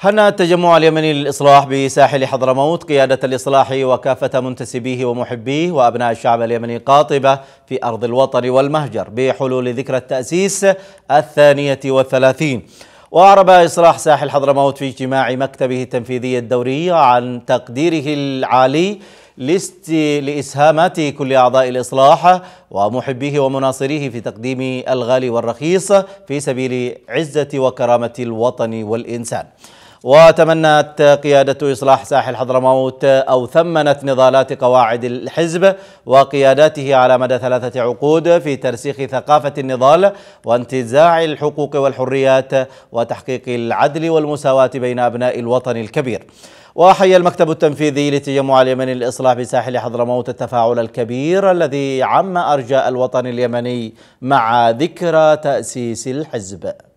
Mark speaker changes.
Speaker 1: هنأ التجمع اليمني للإصلاح بساحل حضرموت قيادة الإصلاح وكافة منتسبيه ومحبيه وأبناء الشعب اليمني قاطبة في أرض الوطن والمهجر بحلول ذكرى التأسيس الثانية والثلاثين وأعرب إصلاح ساحل حضرموت في اجتماع مكتبه التنفيذي الدوري عن تقديره العالي لإسهامات كل أعضاء الإصلاح ومحبيه ومناصريه في تقديم الغالي والرخيص في سبيل عزة وكرامة الوطن والإنسان وتمنت قيادة إصلاح ساحل حضرموت أو ثمنت نضالات قواعد الحزب وقياداته على مدى ثلاثة عقود في ترسيخ ثقافة النضال وانتزاع الحقوق والحريات وتحقيق العدل والمساواة بين أبناء الوطن الكبير وحي المكتب التنفيذي لتجمع اليمني الإصلاح بساحل حضرموت التفاعل الكبير الذي عم أرجاء الوطن اليمني مع ذكرى تأسيس الحزب